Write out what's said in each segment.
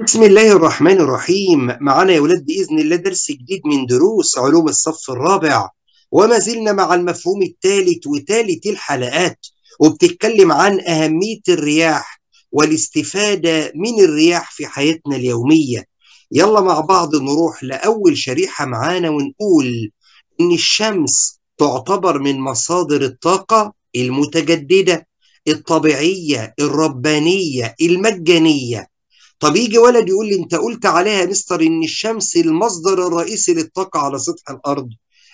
بسم الله الرحمن الرحيم معنا يا ولاد بإذن الله درس جديد من دروس علوم الصف الرابع وما زلنا مع المفهوم الثالث وثالث الحلقات وبتتكلم عن أهمية الرياح والاستفادة من الرياح في حياتنا اليومية يلا مع بعض نروح لأول شريحة معانا ونقول إن الشمس تعتبر من مصادر الطاقة المتجددة الطبيعية الربانية المجانية طب يجي ولد يقول لي انت قلت عليها يا مستر ان الشمس المصدر الرئيسي للطاقه على سطح الارض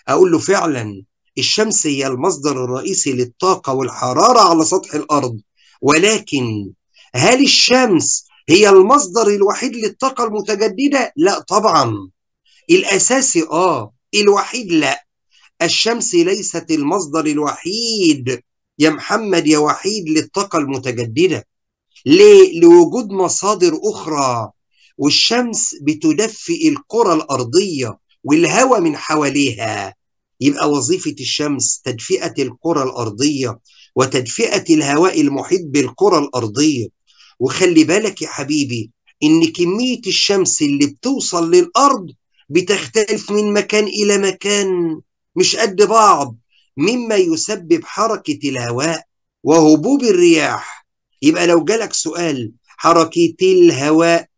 اقول له فعلا الشمس هي المصدر الرئيسي للطاقه والحراره على سطح الارض ولكن هل الشمس هي المصدر الوحيد للطاقه المتجدده لا طبعا الاساسي اه الوحيد لا الشمس ليست المصدر الوحيد يا محمد يا وحيد للطاقه المتجدده ليه؟ لوجود مصادر أخرى والشمس بتدفئ الكرة الأرضية والهواء من حواليها يبقى وظيفة الشمس تدفئة الكرة الأرضية وتدفئة الهواء المحيط بالكرة الأرضية وخلي بالك يا حبيبي إن كمية الشمس اللي بتوصل للأرض بتختلف من مكان إلى مكان مش قد بعض مما يسبب حركة الهواء وهبوب الرياح يبقى لو جالك سؤال حركتي الهواء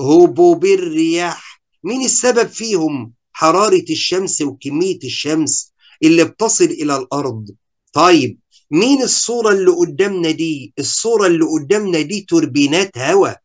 هبوب الرياح مين السبب فيهم حرارة الشمس وكمية الشمس اللي بتصل إلى الأرض طيب مين الصورة اللي قدامنا دي الصورة اللي قدامنا دي توربينات هواء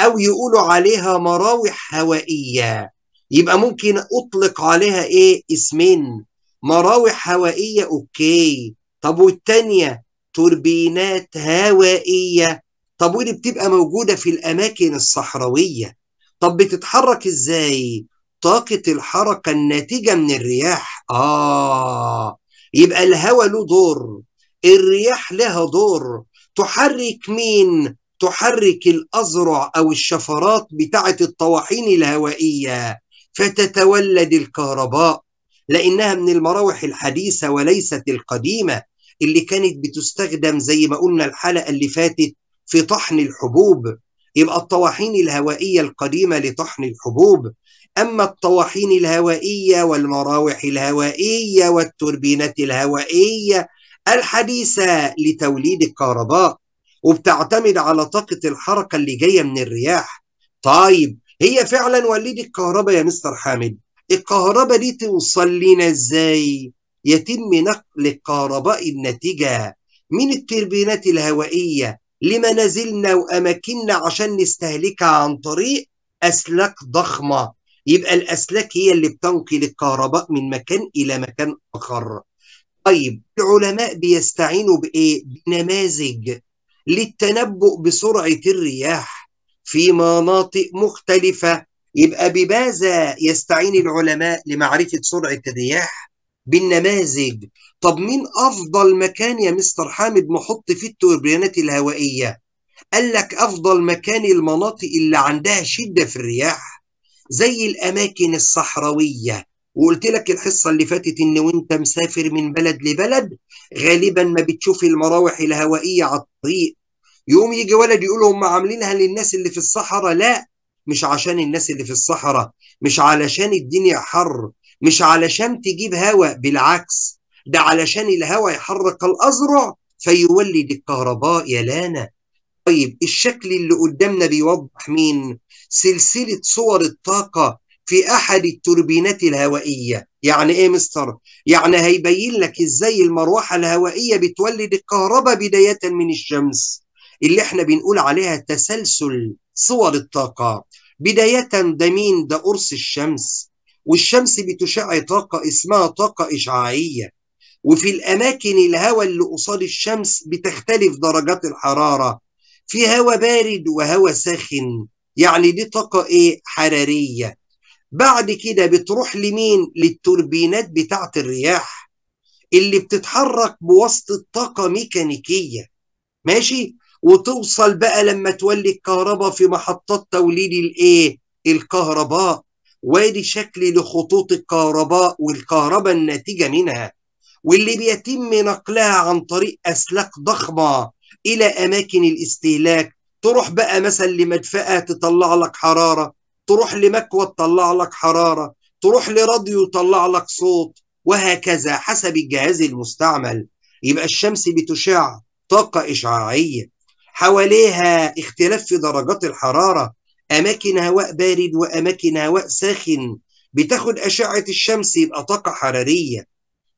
أو يقولوا عليها مراوح هوائية يبقى ممكن أطلق عليها إيه اسمين مراوح هوائية أوكي طب والتانية توربينات هوائية طب ودي بتبقى موجودة في الأماكن الصحراوية طب بتتحرك إزاي؟ طاقة الحركة الناتجة من الرياح آه يبقى الهواء له دور الرياح لها دور تحرك مين؟ تحرك الأذرع أو الشفرات بتاعة الطواحين الهوائية فتتولد الكهرباء لأنها من المراوح الحديثة وليست القديمة اللي كانت بتستخدم زي ما قلنا الحلقه اللي فاتت في طحن الحبوب يبقى الطواحين الهوائيه القديمه لطحن الحبوب اما الطواحين الهوائيه والمراوح الهوائيه والتوربينات الهوائيه الحديثه لتوليد الكهرباء وبتعتمد على طاقه الحركه اللي جايه من الرياح طيب هي فعلا وليد الكهرباء يا مستر حامد الكهرباء دي توصل لنا ازاي يتم نقل كهرباء الناتجة من التربينات الهوائية لمنازلنا وأماكننا عشان نستهلكها عن طريق أسلاك ضخمة يبقى الأسلاك هي اللي بتنقل الكهرباء من مكان إلى مكان آخر طيب العلماء بيستعينوا بإيه؟ بنماذج للتنبؤ بسرعة الرياح في مناطق مختلفة يبقى بماذا يستعين العلماء لمعرفة سرعة الرياح؟ بالنماذج طب مين افضل مكان يا مستر حامد محط فيه التوربينات الهوائيه قال لك افضل مكان المناطق اللي عندها شده في الرياح زي الاماكن الصحراويه وقلت لك الحصه اللي فاتت ان وانت مسافر من بلد لبلد غالبا ما بتشوف المراوح الهوائيه على الطريق يوم يجي ولد يقول هم عاملينها للناس اللي في الصحراء لا مش عشان الناس اللي في الصحراء مش علشان الدنيا حر مش علشان تجيب هواء بالعكس ده علشان الهواء يحرك الأزرع فيولد الكهرباء يا لانا طيب الشكل اللي قدامنا بيوضح مين سلسلة صور الطاقة في أحد التوربينات الهوائية يعني إيه مستر؟ يعني هيبين لك إزاي المروحة الهوائية بتولد الكهرباء بداية من الشمس اللي إحنا بنقول عليها تسلسل صور الطاقة بداية ده مين ده قرص الشمس والشمس بتشع طاقة اسمها طاقة إشعاعية وفي الأماكن الهواء اللي قصاد الشمس بتختلف درجات الحرارة في هواء بارد وهواء ساخن يعني دي طاقة إيه حرارية بعد كده بتروح لمين للتوربينات بتاعة الرياح اللي بتتحرك بواسطة طاقة ميكانيكية ماشي وتوصل بقى لما تولي الكهرباء في محطات توليد الايه الكهرباء ولشكل لخطوط الكهرباء والكهرباء الناتجة منها واللي بيتم نقلها عن طريق أسلاك ضخمة إلى أماكن الاستهلاك تروح بقى مثلا لمدفأة تطلع لك حرارة تروح لمكوى تطلع لك حرارة تروح لراديو تطلع لك صوت وهكذا حسب الجهاز المستعمل يبقى الشمس بتشع طاقة إشعاعية حواليها اختلاف في درجات الحرارة اماكن هواء بارد واماكن هواء ساخن بتاخد اشعه الشمس يبقى طاقه حراريه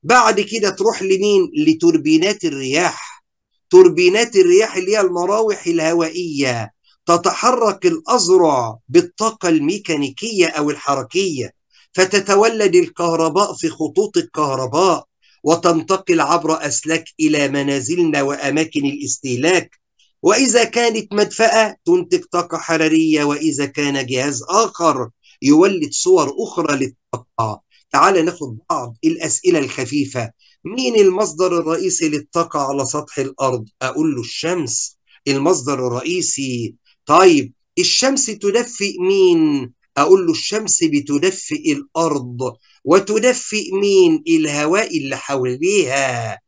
بعد كده تروح لمين لتوربينات الرياح توربينات الرياح اللي هي المراوح الهوائيه تتحرك الأزرع بالطاقة الميكانيكية أو الحركية فتتولد الكهرباء في خطوط الكهرباء وتنتقل عبر أسلاك إلى منازلنا وأماكن الاستهلاك وإذا كانت مدفأة تنتج طاقة حرارية وإذا كان جهاز آخر يولد صور أخرى للطاقة تعال ناخد بعض الأسئلة الخفيفة مين المصدر الرئيسي للطاقة على سطح الأرض؟ أقول له الشمس المصدر الرئيسي طيب الشمس تدفئ مين؟ أقول له الشمس بتدفئ الأرض وتدفئ مين؟ الهواء اللي حواليها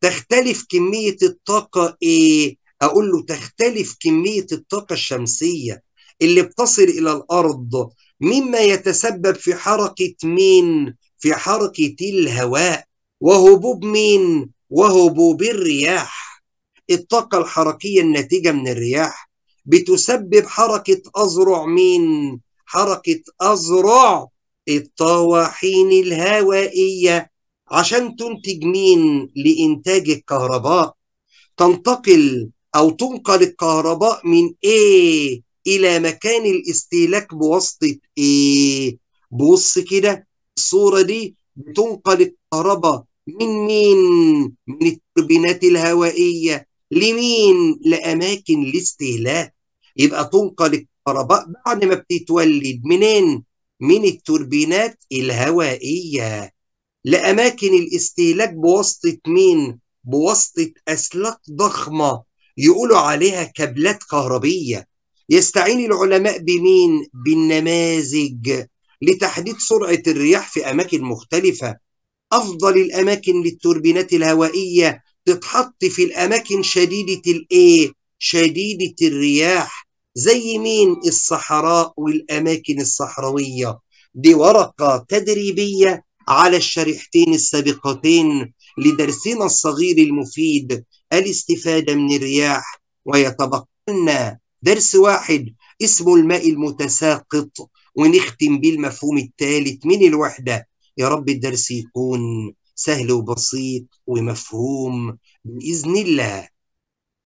تختلف كمية الطاقة إيه؟ هقول له تختلف كمية الطاقة الشمسية اللي بتصل إلى الأرض مما يتسبب في حركة مين؟ في حركة الهواء وهبوب مين؟ وهبوب الرياح الطاقة الحركية الناتجة من الرياح بتسبب حركة أذرع مين؟ حركة أذرع الطواحين الهوائية عشان تنتج مين لإنتاج الكهرباء تنتقل أو تنقل الكهرباء من A إلى مكان الاستهلاك بواسطة A بص كده الصورة دي بتنقل الكهرباء من مين؟ من التوربينات الهوائية لمين؟ لأماكن الاستهلاك يبقى تنقل الكهرباء بعد ما بتتولد منين؟ من التوربينات الهوائية لأماكن الاستهلاك بواسطة مين؟ بواسطة أسلاك ضخمة يقولوا عليها كابلات كهربية يستعين العلماء بمين؟ بالنماذج لتحديد سرعة الرياح في أماكن مختلفة أفضل الأماكن للتوربينات الهوائية تتحط في الأماكن شديدة الإيه؟ شديدة الرياح زي مين؟ الصحراء والأماكن الصحراوية دي ورقة تدريبية على الشريحتين السابقتين لدرسنا الصغير المفيد الاستفادة من الرياح ويتبقلنا درس واحد اسمه الماء المتساقط ونختم بالمفهوم الثالث من الوحدة يا رب الدرس يكون سهل وبسيط ومفهوم بإذن الله